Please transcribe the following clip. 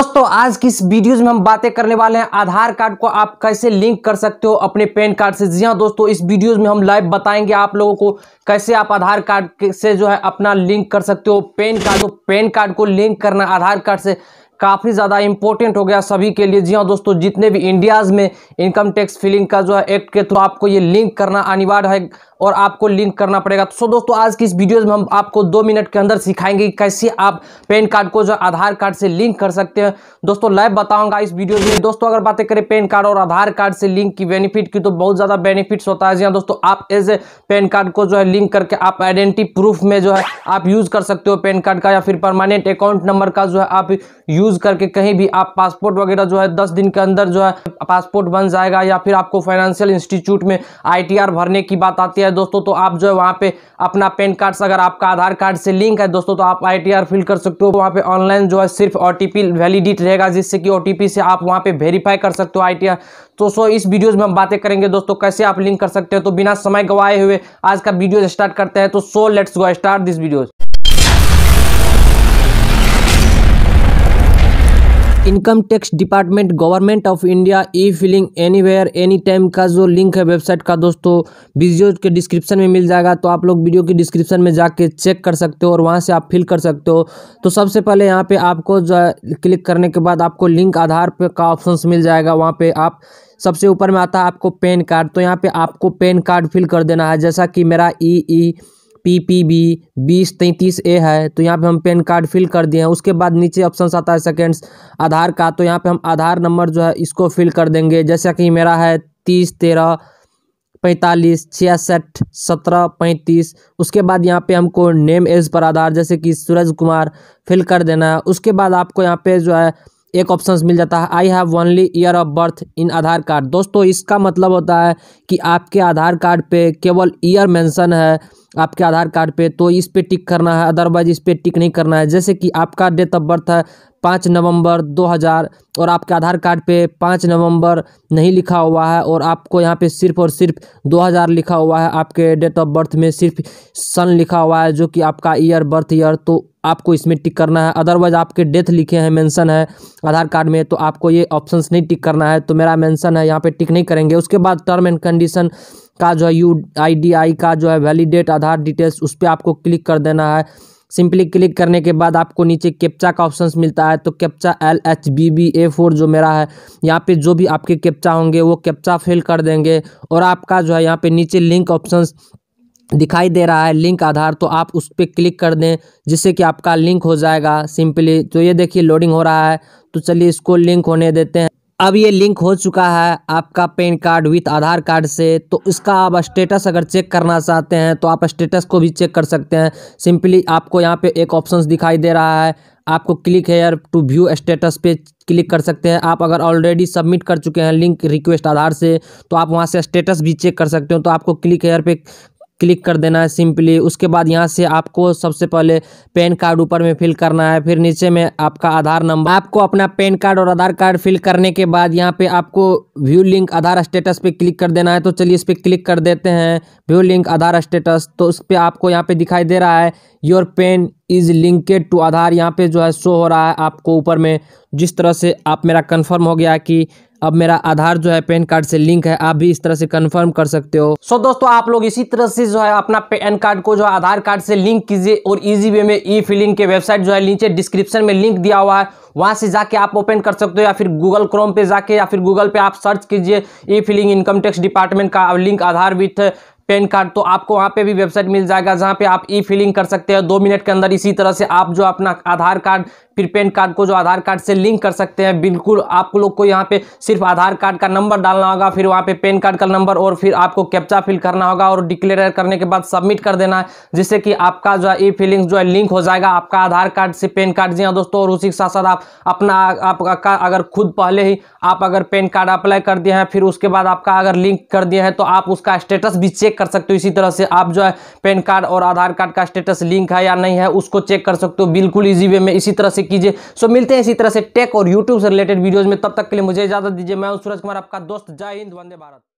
दोस्तों आज की इस वीडियोज में हम बातें करने वाले हैं आधार कार्ड को आप कैसे लिंक कर सकते हो अपने पैन कार्ड से जी हाँ दोस्तों इस वीडियोज में हम लाइव बताएंगे आप लोगों को कैसे आप आधार कार्ड से जो है अपना लिंक कर सकते हो पैन कार्ड तो पैन कार्ड को लिंक करना आधार कार्ड से काफ़ी ज़्यादा इंपॉर्टेंट हो गया सभी के लिए जी हाँ दोस्तों जितने भी इंडियाज़ में इनकम टैक्स फिलिंग का जो है एक्ट के थ्रू तो आपको ये लिंक करना अनिवार्य है और आपको लिंक करना पड़ेगा तो सो दोस्तों आज की इस वीडियो में हम आपको दो मिनट के अंदर सिखाएंगे कि कैसे आप पैन कार्ड को जो आधार कार्ड से लिंक कर सकते हैं दोस्तों लाइव बताऊंगा इस वीडियो में दोस्तों अगर बातें करें पैन कार्ड और आधार कार्ड से लिंक की बेनिफिट की तो बहुत ज़्यादा बेनिफिट्स होता है जी हाँ, दोस्तों आप एज ए पैन कार्ड को जो है लिंक करके आप आइडेंटिटी प्रूफ में जो है आप यूज़ कर सकते हो पैन कार्ड का या फिर परमानेंट अकाउंट नंबर का जो है आप यूज़ करके कहीं भी आप पासपोर्ट वगैरह जो है दस दिन के अंदर जो है पासपोर्ट बन जाएगा या फिर आपको फाइनेंशियल इंस्टीट्यूट में आई भरने की बात आती है है दोस्तों तो आप जो है वहाँ पे अपना पैन कार्ड से अगर आपका आधार कार्ड से लिंक है दोस्तों तो आप आई फिल कर सकते हो तो वहाँ पे ऑनलाइन जो है सिर्फ ओ वैलिडिट रहेगा जिससे कि ओ से आप वहाँ पे वेरीफाई कर सकते हो आई तो सो इस वीडियोज में हम बातें करेंगे दोस्तों कैसे आप लिंक कर सकते हो तो बिना समय गवाए हुए आज का वीडियो स्टार्ट करते हैं तो so let's go start this videos income tax department government of India e filing anywhere any time का जो लिंक है वेबसाइट का दोस्तों वीडियो के डिस्क्रिप्शन में मिल जाएगा तो आप लोग वीडियो के डिस्क्रिप्शन में जाके चेक कर सकते हो और वहाँ से आप फिल कर सकते हो तो सबसे पहले यहाँ पे आपको क्लिक करने के बाद आपको लिंक आधार पे का ऑप्शन मिल जाएगा वहाँ पर आप सबसे ऊपर में आता है आपको पेन कार्ड तो यहाँ पर आपको पेन कार्ड फिल कर देना है जैसा कि मेरा e e e e P P B बीस तैंतीस ए है तो यहाँ पे हम पेन कार्ड फिल कर दिए हैं उसके बाद नीचे ऑप्शन आता है सेकेंड्स आधार का तो यहाँ पे हम आधार नंबर जो है इसको फिल कर देंगे जैसा कि मेरा है तीस तेरह पैंतालीस छियासठ सत्रह पैंतीस उसके बाद यहाँ पे हमको नेम एज पर आधार जैसे कि सूरज कुमार फिल कर देना है उसके बाद आपको यहाँ पे जो है एक ऑप्शन मिल जाता है I have only year of birth in Aadhaar card दोस्तों इसका मतलब होता है कि आपके आधार कार्ड पे केवल ईयर मेंशन है आपके आधार कार्ड पे तो इस पर टिक करना है अदरवाइज इस पर टिक नहीं करना है जैसे कि आपका डेट ऑफ बर्थ है पाँच नवंबर 2000 और आपके आधार कार्ड पे पाँच नवंबर नहीं लिखा हुआ है और आपको यहाँ पे सिर्फ और सिर्फ 2000 लिखा हुआ है आपके डेट ऑफ बर्थ में सिर्फ सन लिखा हुआ है जो कि आपका ईयर बर्थ ईयर तो आपको इसमें टिक करना है अदरवाइज आपके डेथ लिखे हैं मेंशन है आधार कार्ड में तो आपको ये ऑप्शंस नहीं टिक करना है तो मेरा मेंशन है यहाँ पे टिक नहीं करेंगे उसके बाद टर्म एंड कंडीशन का जो है यू आई डी आई का जो है वैलिडेट आधार डिटेल्स उस पर आपको क्लिक कर देना है सिंपली क्लिक करने के बाद आपको नीचे कैप्चा का ऑप्शन मिलता है तो captcha L H B B A four जो मेरा है यहाँ पे जो भी आपके कैप्चा होंगे वो कैप्चा फिल कर देंगे और आपका जो है यहाँ पे नीचे लिंक ऑप्शन दिखाई दे रहा है लिंक आधार तो आप उस पर क्लिक कर दें जिससे कि आपका लिंक हो जाएगा सिंपली तो ये देखिए लोडिंग हो रहा है तो चलिए इसको लिंक होने देते हैं अब ये लिंक हो चुका है आपका PAN card with Aadhaar card से तो इसका आप स्टेटस अगर चेक करना चाहते हैं तो आप स्टेटस को भी चेक कर सकते हैं सिंपली आपको यहाँ पे एक ऑप्शन दिखाई दे रहा है आपको click here to view status पे क्लिक कर सकते हैं आप अगर ऑलरेडी सबमिट कर चुके हैं लिंक रिक्वेस्ट आधार से तो आप वहाँ से स्टेटस भी चेक कर सकते हो तो आपको क्लिक हेयर पे क्लिक कर देना है सिंपली उसके बाद यहाँ से आपको सबसे पहले पैन कार्ड ऊपर में फिल करना है फिर नीचे में आपका आधार नंबर आपको अपना पैन कार्ड और आधार कार्ड फिल करने के बाद यहाँ पे आपको व्यू लिंक आधार स्टेटस पे क्लिक कर देना है तो चलिए इस पर क्लिक कर देते हैं व्यू लिंक आधार स्टेटस तो उस पर आपको यहाँ पे दिखाई दे रहा है your PAN is linked to Aadhaar यहाँ पे जो है शो हो रहा है आपको ऊपर में जिस तरह से आप मेरा कन्फर्म हो गया कि अब मेरा आधार जो है पैन कार्ड से लिंक है आप भी इस तरह से कंफर्म कर सकते हो सो so, दोस्तों आप लोग इसी तरह से जो है अपना पैन कार्ड को जो है आधार कार्ड से लिंक कीजिए और इजी वे में ई फिलिंग के वेबसाइट जो है नीचे डिस्क्रिप्शन में लिंक दिया हुआ है वहां से जाके आप ओपन कर सकते हो या फिर गूगल क्रोम पे जाके या फिर गूगल पे आप सर्च कीजिए e filing income tax department का link Aadhaar with PAN card तो आपको वहाँ पे भी वेबसाइट मिल जाएगा जहाँ पे आप ई फिलिंग कर सकते हैं दो मिनट के अंदर इसी तरह से आप जो अपना आधार कार्ड फिर पैन कार्ड को जो आधार कार्ड से लिंक कर सकते हैं बिल्कुल आप लोग को यहाँ पे सिर्फ आधार कार्ड का नंबर डालना होगा फिर वहाँ पे पैन कार्ड का नंबर और फिर आपको कैप्चा फिल करना होगा और डिक्लेयर करने के बाद सबमिट कर देना है जिससे कि आपका जो है ई फिलिंग जो है लिंक हो जाएगा आपका आधार कार्ड से पैन कार्ड जी हाँ दोस्तों और उसी के साथ साथ आप अपना आपका अगर खुद पहले ही आप अगर पैन कार्ड अप्लाई कर दिए हैं फिर उसके बाद आपका अगर लिंक कर दिया है तो आप उसका स्टेटस भी चेक कर सकते हो इसी तरह से आप जो है पैन कार्ड और आधार कार्ड का स्टेटस लिंक है या नहीं है उसको चेक कर सकते हो बिल्कुल ईजी वे में इसी तरह से कीजिए सो मिलते हैं इसी तरह से टेक और यूट्यूब से रिलेटेड वीडियोज में तब तक के लिए मुझे इजाजत दीजिए मैं सूरज कुमार आपका दोस्त जय हिंद वंदे भारत